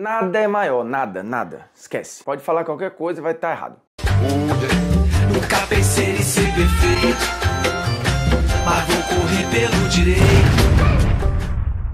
Nada é maior, nada, nada. Esquece. Pode falar qualquer coisa e vai estar tá errado. Nunca pensei em ser perfeito, mas vou correr pelo direito.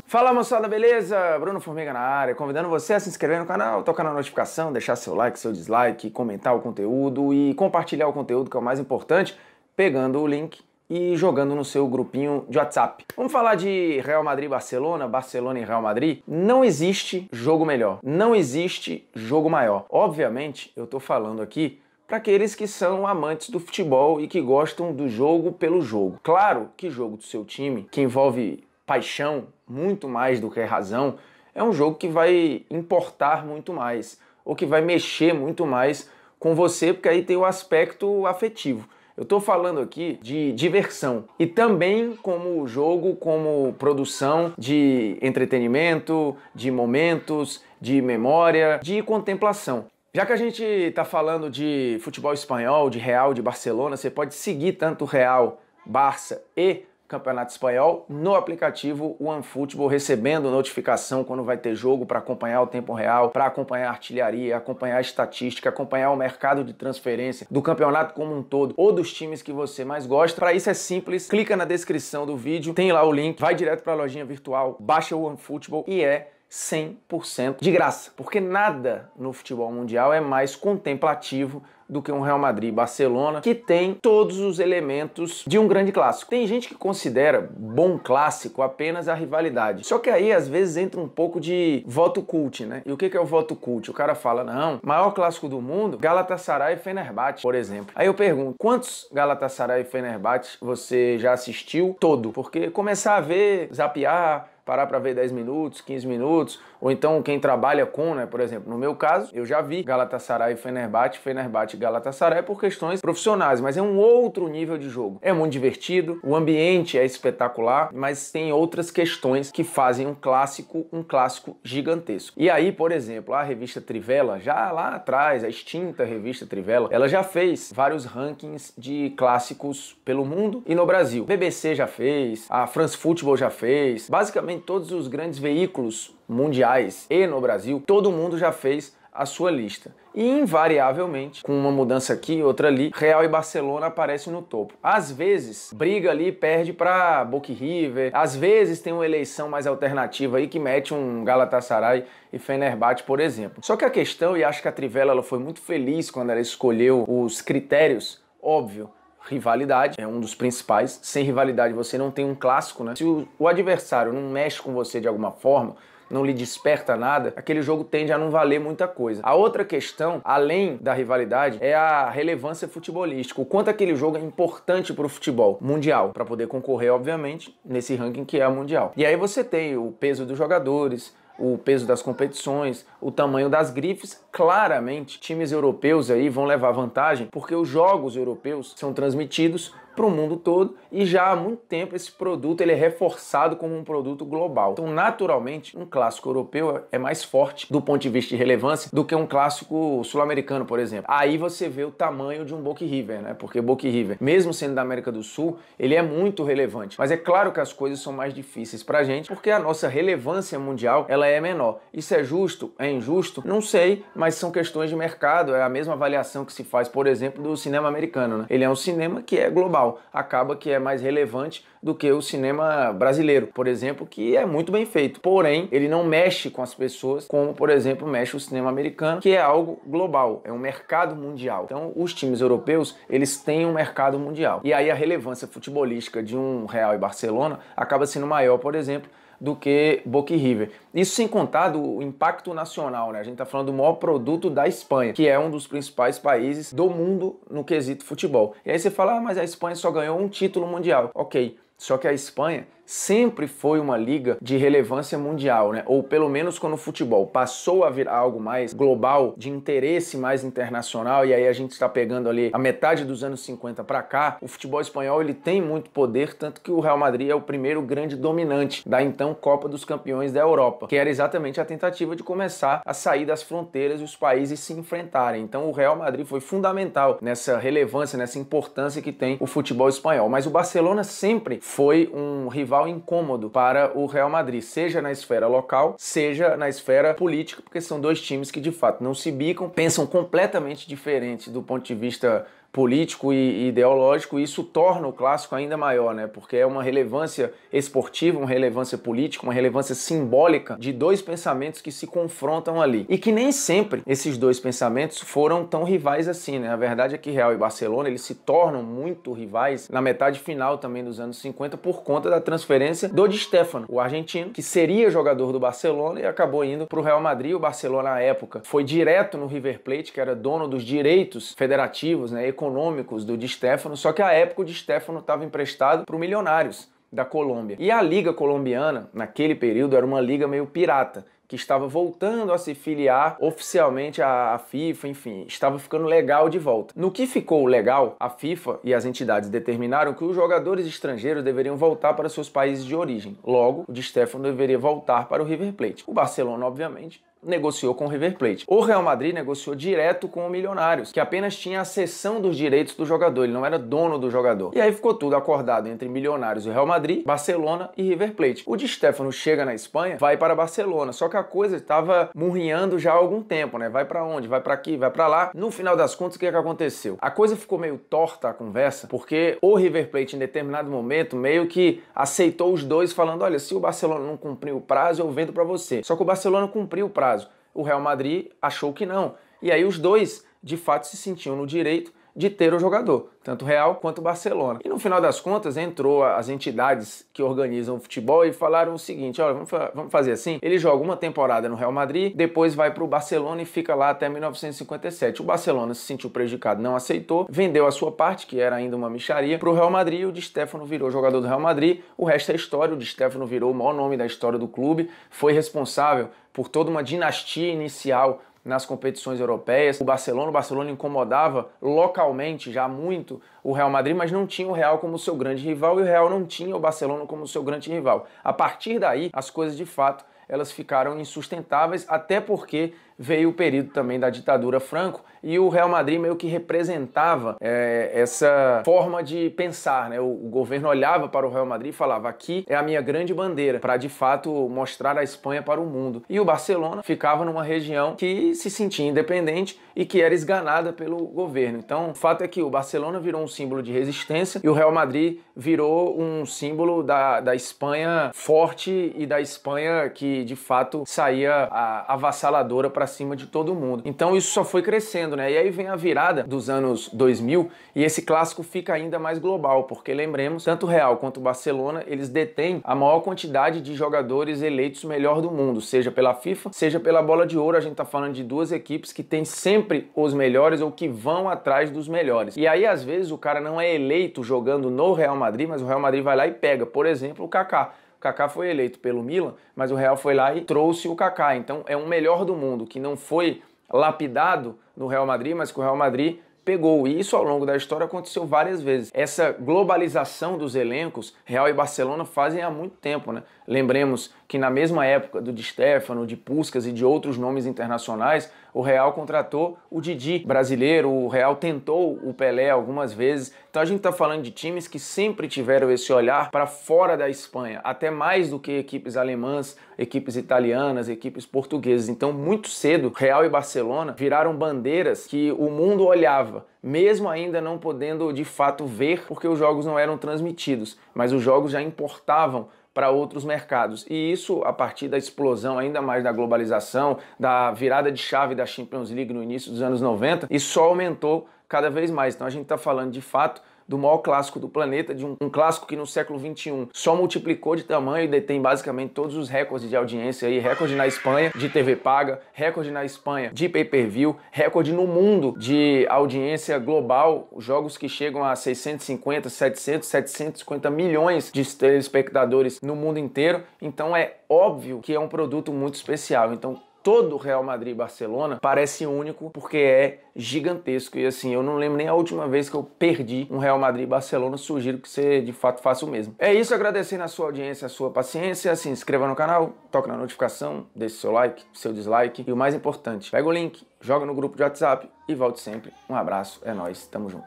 Fala moçada, beleza? Bruno Formiga na área, convidando você a se inscrever no canal, tocar na notificação, deixar seu like, seu dislike, comentar o conteúdo e compartilhar o conteúdo que é o mais importante, pegando o link e jogando no seu grupinho de WhatsApp. Vamos falar de Real Madrid Barcelona, Barcelona e Real Madrid? Não existe jogo melhor, não existe jogo maior. Obviamente, eu estou falando aqui para aqueles que são amantes do futebol e que gostam do jogo pelo jogo. Claro que jogo do seu time, que envolve paixão muito mais do que razão, é um jogo que vai importar muito mais, ou que vai mexer muito mais com você, porque aí tem o aspecto afetivo. Eu estou falando aqui de diversão e também como jogo, como produção de entretenimento, de momentos, de memória, de contemplação. Já que a gente está falando de futebol espanhol, de Real, de Barcelona, você pode seguir tanto Real, Barça e Campeonato Espanhol no aplicativo OneFootball, recebendo notificação quando vai ter jogo para acompanhar o tempo real, para acompanhar a artilharia, acompanhar a estatística, acompanhar o mercado de transferência do campeonato como um todo ou dos times que você mais gosta. Para isso é simples, clica na descrição do vídeo, tem lá o link, vai direto para a lojinha virtual, baixa o OneFootball e é 100% de graça, porque nada no futebol mundial é mais contemplativo do que um Real Madrid Barcelona, que tem todos os elementos de um grande clássico. Tem gente que considera bom clássico apenas a rivalidade. Só que aí às vezes entra um pouco de voto cult, né? E o que é o voto cult? O cara fala: "Não, maior clássico do mundo, Galatasaray e Fenerbahçe, por exemplo". Aí eu pergunto: "Quantos Galatasaray e Fenerbahçe você já assistiu todo?". Porque começar a ver, zapear, parar para ver 10 minutos, 15 minutos, ou então quem trabalha com, né, por exemplo, no meu caso, eu já vi Galatasaray e Fenerbahçe, Fenerbahçe Galatasaray por questões profissionais, mas é um outro nível de jogo. É muito divertido, o ambiente é espetacular, mas tem outras questões que fazem um clássico um clássico gigantesco. E aí, por exemplo, a revista Trivela, já lá atrás, a extinta revista Trivela, ela já fez vários rankings de clássicos pelo mundo e no Brasil. BBC já fez, a France Football já fez, basicamente todos os grandes veículos mundiais e no Brasil, todo mundo já fez a sua lista e invariavelmente, com uma mudança aqui, outra ali, Real e Barcelona aparecem no topo. Às vezes, briga ali perde para Boca River, às vezes tem uma eleição mais alternativa aí que mete um Galatasaray e Fenerbahçe, por exemplo. Só que a questão, e acho que a Trivela ela foi muito feliz quando ela escolheu os critérios, óbvio, rivalidade é um dos principais. Sem rivalidade você não tem um clássico, né? Se o, o adversário não mexe com você de alguma forma, não lhe desperta nada, aquele jogo tende a não valer muita coisa. A outra questão, além da rivalidade, é a relevância futebolística. O quanto aquele jogo é importante para o futebol mundial, para poder concorrer, obviamente, nesse ranking que é o mundial. E aí você tem o peso dos jogadores, o peso das competições, o tamanho das grifes, claramente times europeus aí vão levar vantagem, porque os jogos europeus são transmitidos para o mundo todo e já há muito tempo esse produto ele é reforçado como um produto global. Então, naturalmente, um clássico europeu é mais forte do ponto de vista de relevância do que um clássico sul-americano, por exemplo. Aí você vê o tamanho de um Book River, né? Porque Book River, mesmo sendo da América do Sul, ele é muito relevante. Mas é claro que as coisas são mais difíceis para a gente porque a nossa relevância mundial ela é menor. Isso é justo? É injusto? Não sei, mas são questões de mercado. É a mesma avaliação que se faz, por exemplo, do cinema americano. Né? Ele é um cinema que é global acaba que é mais relevante do que o cinema brasileiro, por exemplo, que é muito bem feito. Porém, ele não mexe com as pessoas como, por exemplo, mexe o cinema americano, que é algo global, é um mercado mundial. Então, os times europeus, eles têm um mercado mundial. E aí a relevância futebolística de um Real e Barcelona acaba sendo maior, por exemplo, do que Boca e River. Isso sem contar do impacto nacional, né? A gente está falando do maior produto da Espanha, que é um dos principais países do mundo no quesito futebol. E aí você fala, ah, mas a Espanha só ganhou um título mundial. Ok, só que a Espanha sempre foi uma liga de relevância mundial, né? Ou pelo menos quando o futebol passou a virar algo mais global, de interesse mais internacional, e aí a gente está pegando ali a metade dos anos 50 para cá, o futebol espanhol ele tem muito poder, tanto que o Real Madrid é o primeiro grande dominante da então Copa dos Campeões da Europa, que era exatamente a tentativa de começar a sair das fronteiras e os países se enfrentarem. Então o Real Madrid foi fundamental nessa relevância, nessa importância que tem o futebol espanhol. Mas o Barcelona sempre foi um rival incomodo incômodo para o Real Madrid, seja na esfera local, seja na esfera política, porque são dois times que de fato não se bicam, pensam completamente diferente do ponto de vista político e ideológico, e isso torna o clássico ainda maior, né? Porque é uma relevância esportiva, uma relevância política, uma relevância simbólica de dois pensamentos que se confrontam ali. E que nem sempre esses dois pensamentos foram tão rivais assim, né? A verdade é que Real e Barcelona, eles se tornam muito rivais na metade final também dos anos 50 por conta da transferência do Di Stefano, o argentino, que seria jogador do Barcelona e acabou indo para o Real Madrid. O Barcelona na época foi direto no River Plate, que era dono dos direitos federativos, né? econômicos do Di Stefano, só que à época o Di Stefano estava emprestado para o Milionários da Colômbia. E a liga colombiana, naquele período, era uma liga meio pirata, que estava voltando a se filiar oficialmente à FIFA, enfim, estava ficando legal de volta. No que ficou legal, a FIFA e as entidades determinaram que os jogadores estrangeiros deveriam voltar para seus países de origem. Logo, o Di Stefano deveria voltar para o River Plate. O Barcelona, obviamente, negociou com o River Plate. O Real Madrid negociou direto com o Milionários, que apenas tinha a cessão dos direitos do jogador, ele não era dono do jogador. E aí ficou tudo acordado entre Milionários e Real Madrid, Barcelona e River Plate. O Di Stefano chega na Espanha, vai para Barcelona, só que a coisa estava murrinhando já há algum tempo, né? Vai para onde? Vai para aqui? Vai para lá? No final das contas, o que, é que aconteceu? A coisa ficou meio torta a conversa, porque o River Plate em determinado momento meio que aceitou os dois falando, olha, se o Barcelona não cumpriu o prazo, eu vendo para você. Só que o Barcelona cumpriu o prazo o Real Madrid achou que não. E aí os dois, de fato, se sentiam no direito de ter o jogador, tanto Real quanto Barcelona. E no final das contas, entrou as entidades que organizam o futebol e falaram o seguinte: olha, vamos, fa vamos fazer assim. Ele joga uma temporada no Real Madrid, depois vai para o Barcelona e fica lá até 1957. O Barcelona se sentiu prejudicado, não aceitou, vendeu a sua parte, que era ainda uma micharia, para o Real Madrid. E o Di Stefano virou jogador do Real Madrid. O resto é história. O Di Stefano virou o maior nome da história do clube, foi responsável por toda uma dinastia inicial nas competições europeias. O Barcelona, o Barcelona incomodava localmente já muito o Real Madrid, mas não tinha o Real como seu grande rival e o Real não tinha o Barcelona como seu grande rival. A partir daí, as coisas de fato elas ficaram insustentáveis, até porque veio o período também da ditadura Franco e o Real Madrid meio que representava é, essa forma de pensar, né? O, o, governo olhava para o Real Madrid e falava: aqui é a minha grande bandeira para de fato mostrar a Espanha para o mundo. E o Barcelona ficava numa região que se sentia independente e que era esganada pelo governo. Então, o fato é que o Barcelona virou um símbolo de resistência e o Real Madrid virou um símbolo da, da Espanha forte e da Espanha que de fato saía avassaladora para para cima de todo mundo. Então isso só foi crescendo, né? E aí vem a virada dos anos 2000 e esse clássico fica ainda mais global, porque lembremos, tanto o Real quanto o Barcelona, eles detêm a maior quantidade de jogadores eleitos melhor do mundo, seja pela FIFA, seja pela Bola de Ouro. A gente está falando de duas equipes que têm sempre os melhores ou que vão atrás dos melhores. E aí às vezes o cara não é eleito jogando no Real Madrid, mas o Real Madrid vai lá e pega, por exemplo, o Kaká Kaká foi eleito pelo Milan, mas o Real foi lá e trouxe o Kaká. Então é um melhor do mundo que não foi lapidado no Real Madrid, mas que o Real Madrid pegou. E isso ao longo da história aconteceu várias vezes. Essa globalização dos elencos, Real e Barcelona fazem há muito tempo, né? Lembremos que na mesma época do Di Stefano, de Puskas e de outros nomes internacionais, o Real contratou o Didi brasileiro, o Real tentou o Pelé algumas vezes. Então a gente está falando de times que sempre tiveram esse olhar para fora da Espanha, até mais do que equipes alemãs, equipes italianas, equipes portuguesas. Então muito cedo, Real e Barcelona viraram bandeiras que o mundo olhava, mesmo ainda não podendo de fato ver, porque os jogos não eram transmitidos, mas os jogos já importavam para outros mercados. E isso a partir da explosão ainda mais da globalização, da virada de chave da Champions League no início dos anos 90, e só aumentou cada vez mais. Então a gente está falando de fato do maior clássico do planeta, de um, um clássico que no século XXI só multiplicou de tamanho e detém basicamente todos os recordes de audiência aí, recorde na Espanha de TV paga, recorde na Espanha de pay-per-view, recorde no mundo de audiência global, jogos que chegam a 650, 700, 750 milhões de telespectadores no mundo inteiro. Então é óbvio que é um produto muito especial. Então todo Real Madrid e Barcelona parece único porque é gigantesco. E assim, eu não lembro nem a última vez que eu perdi um Real Madrid e Barcelona. Sugiro que você de fato faça o mesmo. É isso, agradecendo a sua audiência, a sua paciência. Se inscreva no canal, toque na notificação, deixe seu like, seu dislike. E o mais importante, pega o link, joga no grupo de WhatsApp e volte sempre. Um abraço, é nós, tamo junto.